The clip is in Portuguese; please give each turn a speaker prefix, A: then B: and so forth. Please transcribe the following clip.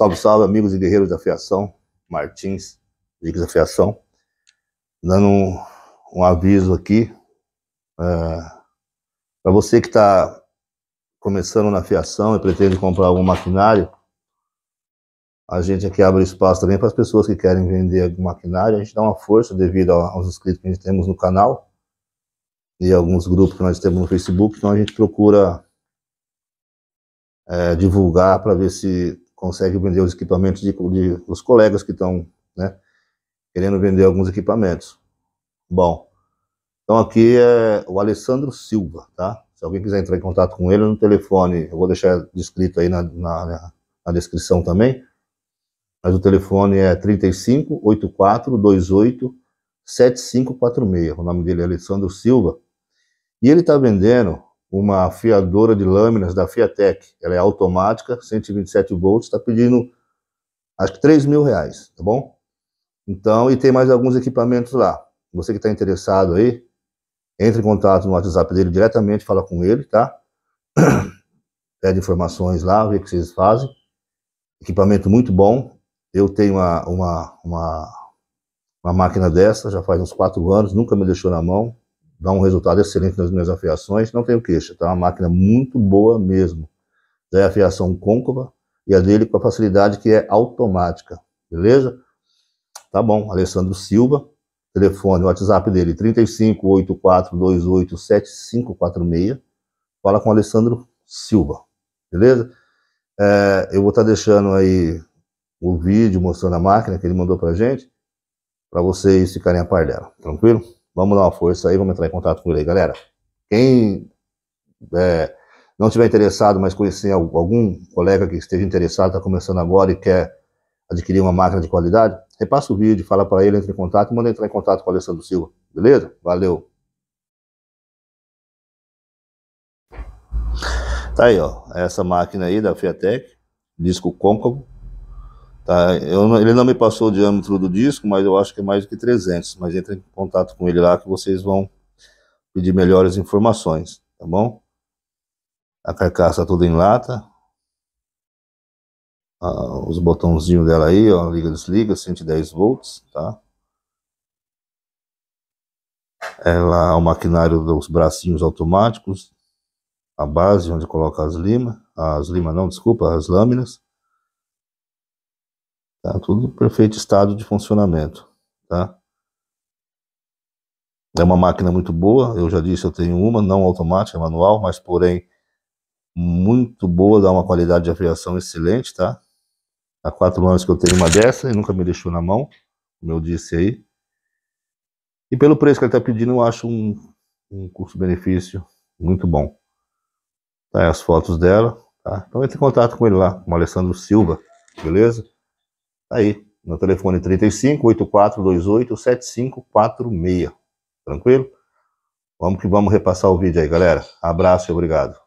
A: Salve, salve, amigos e guerreiros da Fiação, Martins, Dicas da Fiação. Dando um, um aviso aqui é, para você que está começando na fiação e pretende comprar algum maquinário. A gente aqui abre espaço também para as pessoas que querem vender algum maquinário. A gente dá uma força devido aos inscritos que a gente temos no canal e alguns grupos que nós temos no Facebook, então a gente procura é, divulgar para ver se consegue vender os equipamentos de, de, dos colegas que estão né, querendo vender alguns equipamentos. Bom, então aqui é o Alessandro Silva, tá? Se alguém quiser entrar em contato com ele no telefone, eu vou deixar descrito aí na, na, na descrição também. Mas o telefone é 35 84 28 7546. O nome dele é Alessandro Silva. E ele está vendendo uma afiadora de lâminas da Fiatec. Ela é automática, 127 volts, está pedindo acho que 3 mil reais, tá bom? Então, e tem mais alguns equipamentos lá. Você que está interessado aí, entre em contato no WhatsApp dele diretamente, fala com ele, tá? Pede informações lá, vê o que vocês fazem. Equipamento muito bom. Eu tenho uma, uma, uma, uma máquina dessa, já faz uns quatro anos, nunca me deixou na mão dá um resultado excelente nas minhas afiações, não tenho queixa, tá? É uma máquina muito boa mesmo. da é a afiação côncava e a dele com a facilidade que é automática, beleza? Tá bom, Alessandro Silva, telefone, WhatsApp dele 3584287546. Fala com Alessandro Silva, beleza? É, eu vou estar tá deixando aí o vídeo mostrando a máquina que ele mandou pra gente, para vocês ficarem a par dela, tranquilo? Vamos dar uma força aí, vamos entrar em contato com ele aí, galera. Quem é, não tiver interessado, mas conhecer algum colega que esteja interessado, está começando agora e quer adquirir uma máquina de qualidade, repassa o vídeo, fala para ele, entre em contato, manda entrar em contato com o Alessandro Silva, beleza? Valeu! Tá aí, ó, essa máquina aí da Fiatec, disco côncavo, Tá? Eu, ele não me passou o diâmetro do disco, mas eu acho que é mais do que 300. Mas entre em contato com ele lá que vocês vão pedir melhores informações, tá bom? A carcaça toda em lata. Ah, os botãozinhos dela aí, ó, liga, desliga, 110 volts, tá? Ela é o maquinário dos bracinhos automáticos, a base onde coloca as limas, as limas não, desculpa, as lâminas. Tá tudo em perfeito estado de funcionamento, tá? É uma máquina muito boa, eu já disse, eu tenho uma, não automática, é manual, mas porém muito boa, dá uma qualidade de aviação excelente, tá? Há quatro anos que eu tenho uma dessa e nunca me deixou na mão, como eu disse aí. E pelo preço que ele está pedindo, eu acho um, um custo-benefício muito bom. Tá aí as fotos dela, tá? Então entre em contato com ele lá, com o Alessandro Silva, beleza? Tá aí, no telefone 35 8428 7546. Tranquilo? Vamos que vamos repassar o vídeo aí, galera. Abraço e obrigado.